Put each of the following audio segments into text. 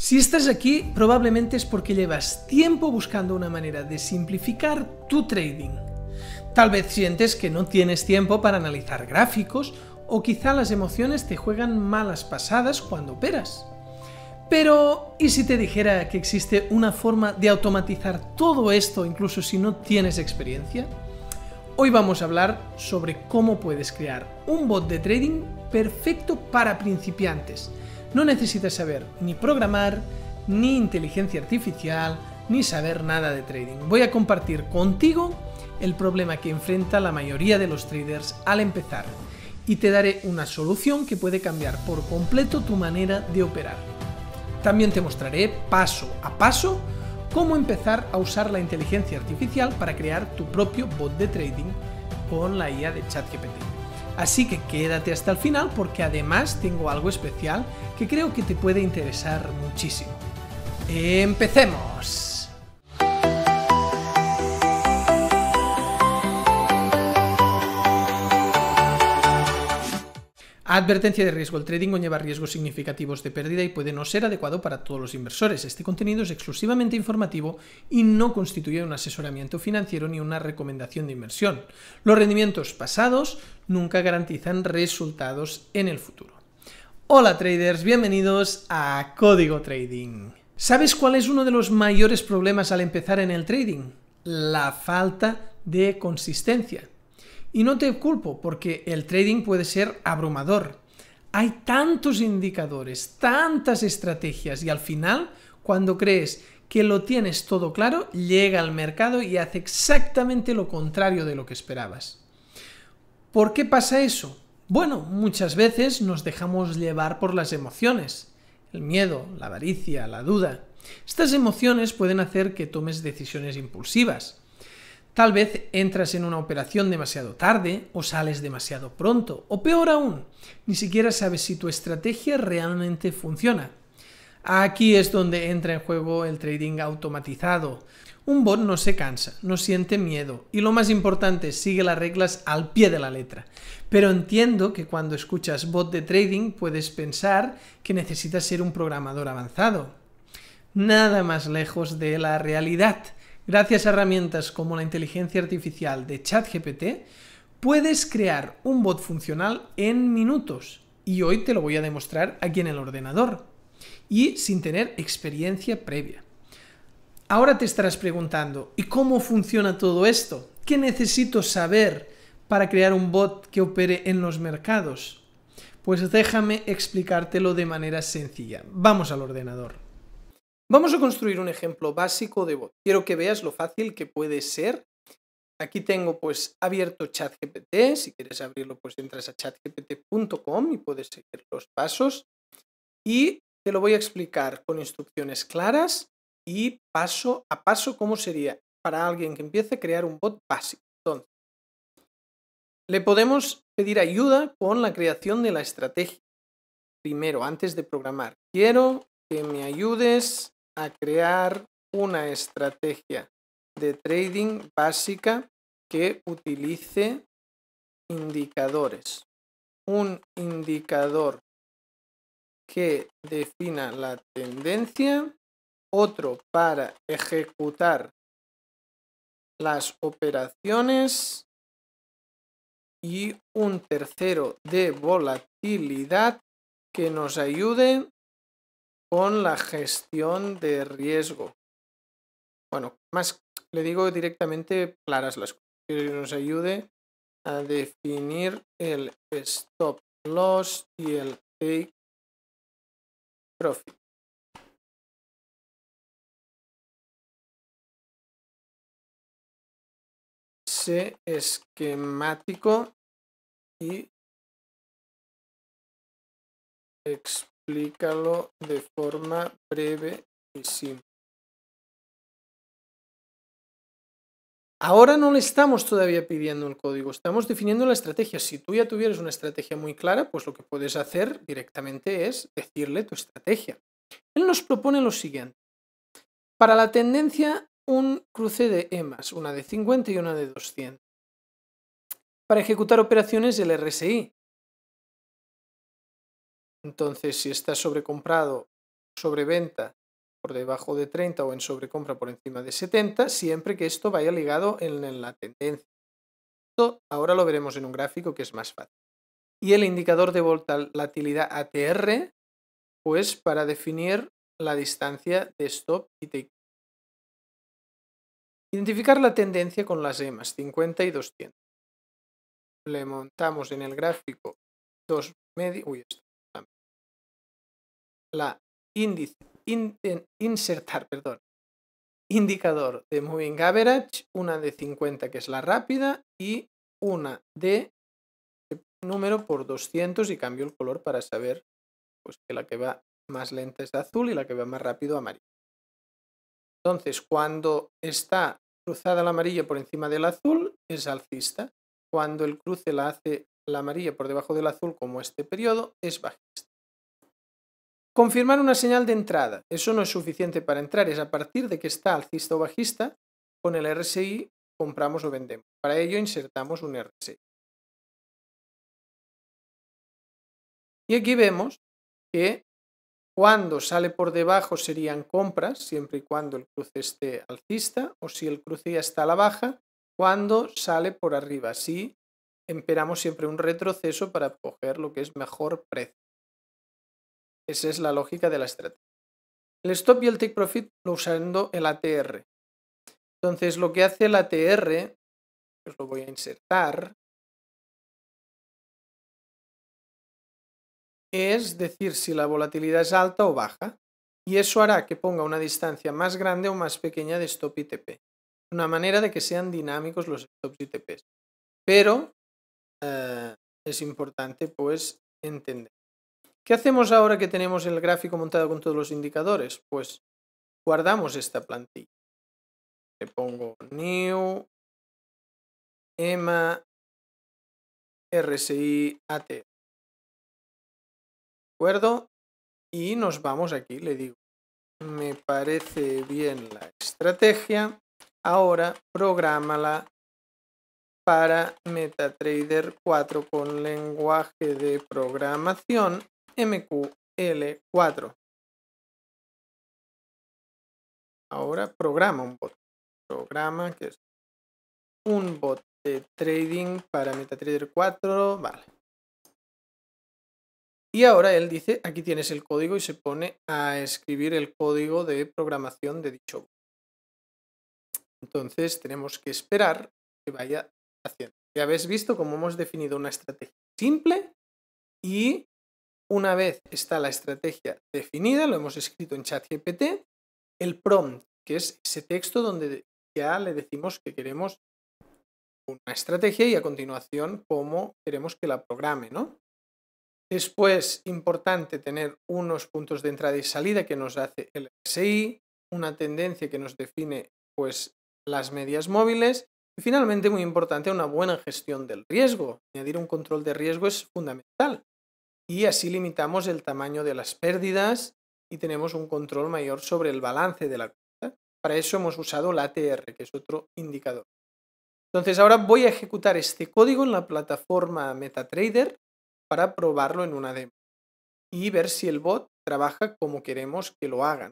Si estás aquí, probablemente es porque llevas tiempo buscando una manera de simplificar tu trading. Tal vez sientes que no tienes tiempo para analizar gráficos o quizá las emociones te juegan malas pasadas cuando operas. Pero, ¿y si te dijera que existe una forma de automatizar todo esto incluso si no tienes experiencia? Hoy vamos a hablar sobre cómo puedes crear un bot de trading perfecto para principiantes no necesitas saber ni programar, ni inteligencia artificial, ni saber nada de trading. Voy a compartir contigo el problema que enfrenta la mayoría de los traders al empezar y te daré una solución que puede cambiar por completo tu manera de operar. También te mostraré paso a paso cómo empezar a usar la inteligencia artificial para crear tu propio bot de trading con la IA de ChatGPT. Así que quédate hasta el final porque además tengo algo especial que creo que te puede interesar muchísimo. ¡Empecemos! Advertencia de riesgo. El trading conlleva riesgos significativos de pérdida y puede no ser adecuado para todos los inversores. Este contenido es exclusivamente informativo y no constituye un asesoramiento financiero ni una recomendación de inversión. Los rendimientos pasados nunca garantizan resultados en el futuro. Hola traders, bienvenidos a Código Trading. ¿Sabes cuál es uno de los mayores problemas al empezar en el trading? La falta de consistencia. Y no te culpo porque el trading puede ser abrumador. Hay tantos indicadores, tantas estrategias y al final, cuando crees que lo tienes todo claro, llega al mercado y hace exactamente lo contrario de lo que esperabas. ¿Por qué pasa eso? Bueno, muchas veces nos dejamos llevar por las emociones, el miedo, la avaricia, la duda. Estas emociones pueden hacer que tomes decisiones impulsivas, Tal vez entras en una operación demasiado tarde o sales demasiado pronto, o peor aún, ni siquiera sabes si tu estrategia realmente funciona. Aquí es donde entra en juego el trading automatizado. Un bot no se cansa, no siente miedo y lo más importante, sigue las reglas al pie de la letra. Pero entiendo que cuando escuchas bot de trading puedes pensar que necesitas ser un programador avanzado. Nada más lejos de la realidad. Gracias a herramientas como la inteligencia artificial de ChatGPT, puedes crear un bot funcional en minutos. Y hoy te lo voy a demostrar aquí en el ordenador. Y sin tener experiencia previa. Ahora te estarás preguntando, ¿y cómo funciona todo esto? ¿Qué necesito saber para crear un bot que opere en los mercados? Pues déjame explicártelo de manera sencilla. Vamos al ordenador. Vamos a construir un ejemplo básico de bot. Quiero que veas lo fácil que puede ser. Aquí tengo pues abierto ChatGPT. Si quieres abrirlo, pues entras a chatgpt.com y puedes seguir los pasos. Y te lo voy a explicar con instrucciones claras y paso a paso cómo sería para alguien que empiece a crear un bot básico. Entonces, le podemos pedir ayuda con la creación de la estrategia. Primero, antes de programar, quiero que me ayudes a crear una estrategia de trading básica que utilice indicadores. Un indicador que defina la tendencia, otro para ejecutar las operaciones y un tercero de volatilidad que nos ayude con la gestión de riesgo. Bueno, más le digo directamente claras las cosas que nos ayude a definir el stop loss y el take profit. esquemático y Explícalo de forma breve y simple. Ahora no le estamos todavía pidiendo el código, estamos definiendo la estrategia. Si tú ya tuvieras una estrategia muy clara, pues lo que puedes hacer directamente es decirle tu estrategia. Él nos propone lo siguiente. Para la tendencia, un cruce de EMAs, una de 50 y una de 200. Para ejecutar operaciones, el RSI, entonces, si está sobrecomprado, sobreventa por debajo de 30 o en sobrecompra por encima de 70, siempre que esto vaya ligado en, la tendencia. Esto ahora lo veremos en un gráfico que es más fácil. Y el indicador de volatilidad ATR, pues para definir la distancia de stop y take. Identificar la tendencia con las EMAs 50 y 200. Le montamos en el gráfico dos medio, uy, esto la índice, insertar, perdón, indicador de Moving Average, una de 50 que es la rápida y una de eh, número por 200 y cambio el color para saber pues, que la que va más lenta es azul y la que va más rápido amarilla. Entonces, cuando está cruzada la amarilla por encima del azul, es alcista. Cuando el cruce la hace la amarilla por debajo del azul, como este periodo, es bajista. Confirmar una señal de entrada. Eso no es suficiente para entrar, es a partir de que está alcista o bajista, con el RSI compramos o vendemos. Para ello insertamos un RSI. Y aquí vemos que cuando sale por debajo serían compras, siempre y cuando el cruce esté alcista, o si el cruce ya está a la baja, cuando sale por arriba. Así esperamos siempre un retroceso para coger lo que es mejor precio. Esa es la lógica de la estrategia. El stop y el take profit lo usando el ATR. Entonces, lo que hace el ATR, os pues lo voy a insertar, es decir si la volatilidad es alta o baja. Y eso hará que ponga una distancia más grande o más pequeña de stop y TP. Una manera de que sean dinámicos los stops y TPs. Pero eh, es importante pues entender. ¿Qué hacemos ahora que tenemos el gráfico montado con todos los indicadores? Pues guardamos esta plantilla. Le pongo new EMA RSI AT. ¿De acuerdo? Y nos vamos aquí, le digo. Me parece bien la estrategia. Ahora prográmala para MetaTrader 4 con lenguaje de programación MQL4. Ahora programa un bot. Programa que es un bot de trading para MetaTrader 4. Vale. Y ahora él dice, aquí tienes el código y se pone a escribir el código de programación de dicho bot. Entonces tenemos que esperar que vaya haciendo. Ya habéis visto cómo hemos definido una estrategia simple y una vez está la estrategia definida, lo hemos escrito en ChatGPT, el prompt, que es ese texto donde ya le decimos que queremos una estrategia y a continuación cómo queremos que la programe, Después, importante tener unos puntos de entrada y salida que nos hace el SI una tendencia que nos define pues las medias móviles y finalmente, muy importante, una buena gestión del riesgo. Añadir un control de riesgo es fundamental y así limitamos el tamaño de las pérdidas y tenemos un control mayor sobre el balance de la cuenta. Para eso hemos usado la ATR, que es otro indicador. Entonces ahora voy a ejecutar este código en la plataforma MetaTrader para probarlo en una demo y ver si el bot trabaja como queremos que lo haga,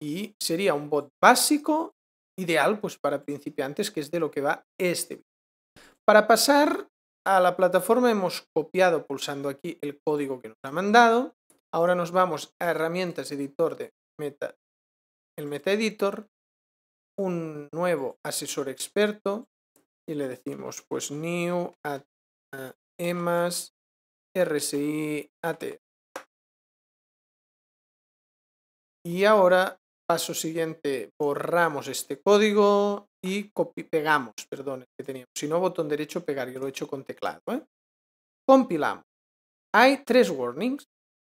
Y sería un bot básico, ideal pues para principiantes, que es de lo que va este. Para pasar a la plataforma hemos copiado pulsando aquí el código que nos ha mandado. Ahora nos vamos a herramientas editor de Meta, el Meta Editor, un nuevo asesor experto y le decimos pues new at, eh, emas rsi at. Y ahora, paso siguiente, borramos este código, y pegamos, perdón, que teníamos. Si no, botón derecho pegar, yo lo he hecho con teclado. ¿eh? Compilamos. Hay tres warnings.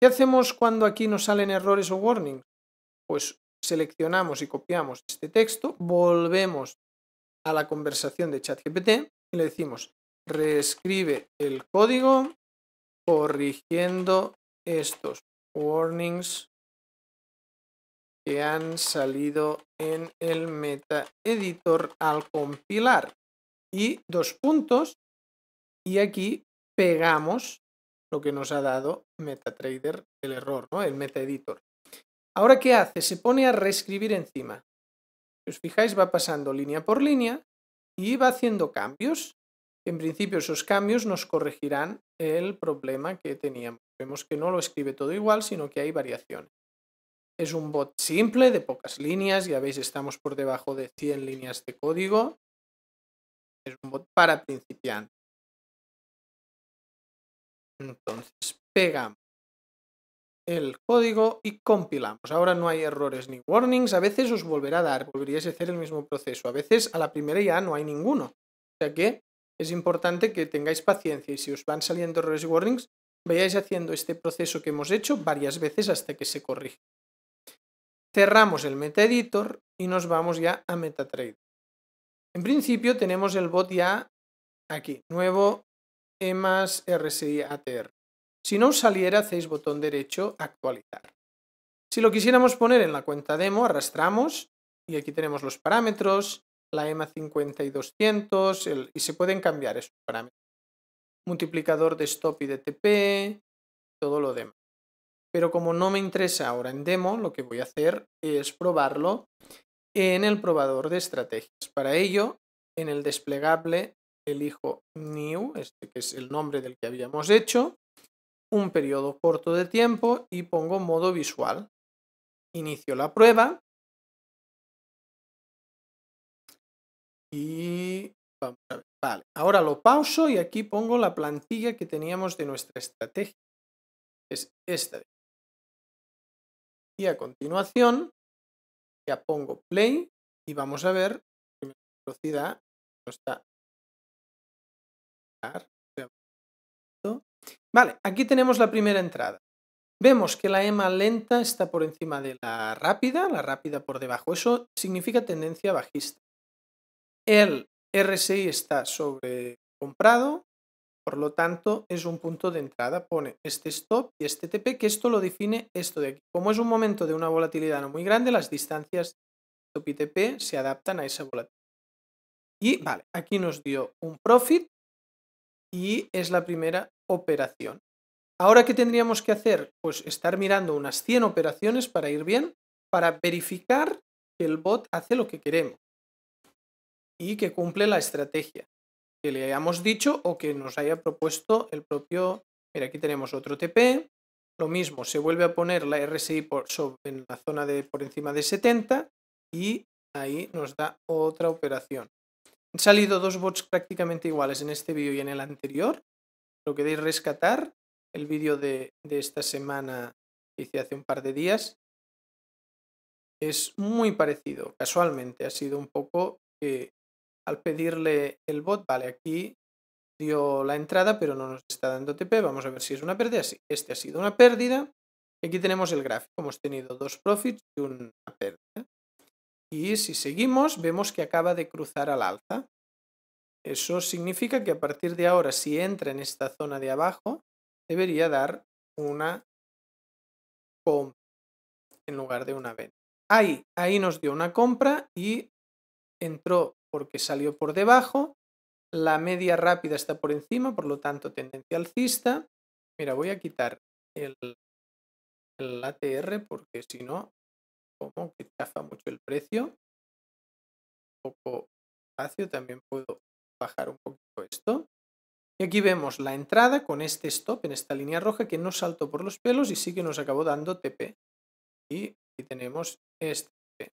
¿Qué hacemos cuando aquí nos salen errores o warnings? Pues seleccionamos y copiamos este texto, volvemos a la conversación de ChatGPT y le decimos reescribe el código corrigiendo estos warnings que han salido en el meta editor al compilar. Y dos puntos. Y aquí pegamos lo que nos ha dado MetaTrader, el error, ¿no? el MetaEditor. Ahora, ¿qué hace? Se pone a reescribir encima. Si os fijáis, va pasando línea por línea y va haciendo cambios. En principio, esos cambios nos corregirán el problema que teníamos. Vemos que no lo escribe todo igual, sino que hay variaciones. Es un bot simple, de pocas líneas, ya veis, estamos por debajo de 100 líneas de código. Es un bot para principiantes. Entonces, pegamos el código y compilamos. Ahora no hay errores ni warnings. A veces os volverá a dar, volveríais a hacer el mismo proceso. A veces a la primera ya no hay ninguno. O sea que es importante que tengáis paciencia y si os van saliendo errores y warnings, vayáis haciendo este proceso que hemos hecho varias veces hasta que se corrija. Cerramos el meta editor y nos vamos ya a MetaTrader. En principio tenemos el bot ya aquí, nuevo EMAS RSI ATR. Si no os saliera, hacéis botón derecho, actualizar. Si lo quisiéramos poner en la cuenta demo, arrastramos y aquí tenemos los parámetros, la EMA y 200 y se pueden cambiar esos parámetros. Multiplicador de stop y de TP, todo lo demás. Pero como no me interesa ahora en demo, lo que voy a hacer es probarlo en el probador de estrategias. Para ello, en el desplegable elijo New, este que es el nombre del que habíamos hecho, un periodo corto de tiempo y pongo modo visual. Inicio la prueba y vamos a ver. Vale, ahora lo pauso y aquí pongo la plantilla que teníamos de nuestra estrategia. Es esta de y a continuación, ya pongo play y vamos a ver la velocidad no está. Vale, aquí tenemos la primera entrada. Vemos que la EMA lenta está por encima de la rápida, la rápida por debajo. Eso significa tendencia bajista. El RSI está sobre comprado, por lo tanto, es un punto de entrada. Pone este stop y este TP, que esto lo define esto de aquí. Como es un momento de una volatilidad no muy grande, las distancias stop y TP se adaptan a esa volatilidad. Y vale, aquí nos dio un profit y es la primera operación. Ahora, ¿qué tendríamos que hacer? Pues estar mirando unas 100 operaciones para ir bien, para verificar que el bot hace lo que queremos y que cumple la estrategia que le hayamos dicho o que nos haya propuesto el propio... Mira, aquí tenemos otro TP. Lo mismo, se vuelve a poner la RSI por, sobre, en la zona de por encima de 70 y ahí nos da otra operación. Han salido dos bots prácticamente iguales en este vídeo y en el anterior. Lo queréis rescatar, el vídeo de, de esta semana que hice hace un par de días, es muy parecido. Casualmente ha sido un poco que al pedirle el bot, vale, aquí dio la entrada, pero no nos está dando TP. Vamos a ver si es una pérdida. Sí, este ha sido una pérdida. Aquí tenemos el gráfico. Hemos tenido dos profits y una pérdida. Y si seguimos, vemos que acaba de cruzar al alza. Eso significa que a partir de ahora, si entra en esta zona de abajo, debería dar una compra en lugar de una venta. Ahí, ahí nos dio una compra y entró porque salió por debajo, la media rápida está por encima, por lo tanto tendencia alcista. Mira, voy a quitar el, el ATR porque si no, como que chafa mucho el precio. Un poco espacio, también puedo bajar un poquito esto. Y aquí vemos la entrada con este stop en esta línea roja que no saltó por los pelos y sí que nos acabó dando TP. Y aquí tenemos este TP.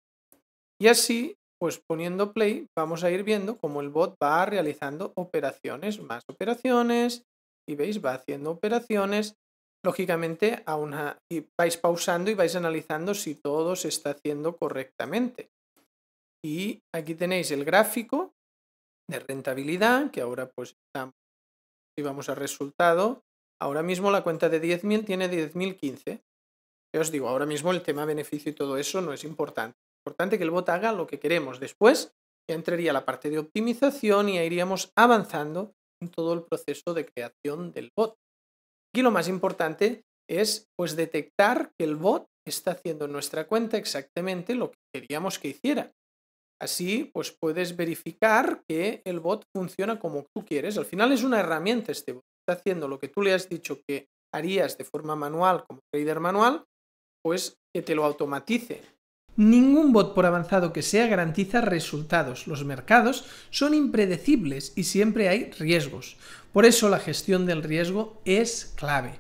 Y así pues poniendo play vamos a ir viendo cómo el bot va realizando operaciones, más operaciones, y veis, va haciendo operaciones. Lógicamente, a una, y vais pausando y vais analizando si todo se está haciendo correctamente. Y aquí tenéis el gráfico de rentabilidad, que ahora pues estamos, si vamos a resultado, ahora mismo la cuenta de 10.000 tiene 10.015. Ya os digo, ahora mismo el tema beneficio y todo eso no es importante importante que el bot haga lo que queremos. Después ya entraría la parte de optimización y iríamos avanzando en todo el proceso de creación del bot. Aquí lo más importante es pues detectar que el bot está haciendo en nuestra cuenta exactamente lo que queríamos que hiciera. Así pues puedes verificar que el bot funciona como tú quieres. Al final es una herramienta este bot. Está haciendo lo que tú le has dicho que harías de forma manual como trader manual, pues que te lo automatice Ningún bot por avanzado que sea garantiza resultados. Los mercados son impredecibles y siempre hay riesgos. Por eso la gestión del riesgo es clave.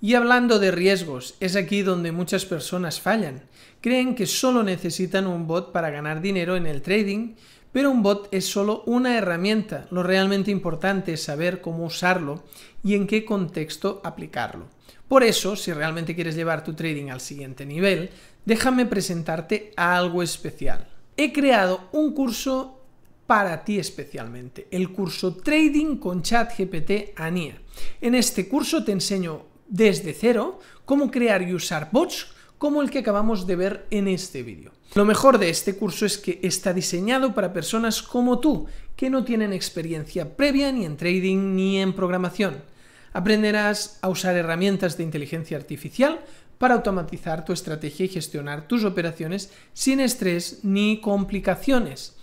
Y hablando de riesgos, es aquí donde muchas personas fallan. Creen que solo necesitan un bot para ganar dinero en el trading, pero un bot es solo una herramienta. Lo realmente importante es saber cómo usarlo y en qué contexto aplicarlo. Por eso, si realmente quieres llevar tu trading al siguiente nivel, déjame presentarte algo especial. He creado un curso para ti especialmente, el curso Trading con ChatGPT ANIA. En este curso te enseño desde cero cómo crear y usar bots como el que acabamos de ver en este vídeo. Lo mejor de este curso es que está diseñado para personas como tú, que no tienen experiencia previa ni en trading ni en programación. Aprenderás a usar herramientas de inteligencia artificial para automatizar tu estrategia y gestionar tus operaciones sin estrés ni complicaciones.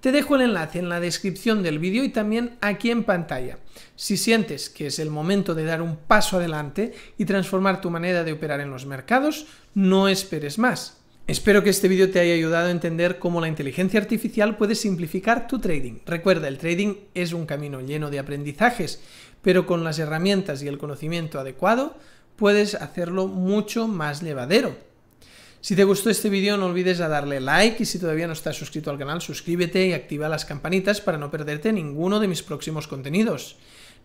Te dejo el enlace en la descripción del vídeo y también aquí en pantalla. Si sientes que es el momento de dar un paso adelante y transformar tu manera de operar en los mercados, no esperes más. Espero que este vídeo te haya ayudado a entender cómo la inteligencia artificial puede simplificar tu trading. Recuerda, el trading es un camino lleno de aprendizajes pero con las herramientas y el conocimiento adecuado puedes hacerlo mucho más llevadero. Si te gustó este vídeo no olvides darle like y si todavía no estás suscrito al canal suscríbete y activa las campanitas para no perderte ninguno de mis próximos contenidos.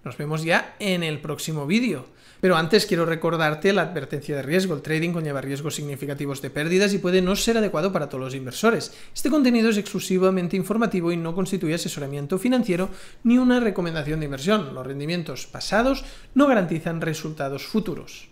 Nos vemos ya en el próximo vídeo. Pero antes quiero recordarte la advertencia de riesgo. El trading conlleva riesgos significativos de pérdidas y puede no ser adecuado para todos los inversores. Este contenido es exclusivamente informativo y no constituye asesoramiento financiero ni una recomendación de inversión. Los rendimientos pasados no garantizan resultados futuros.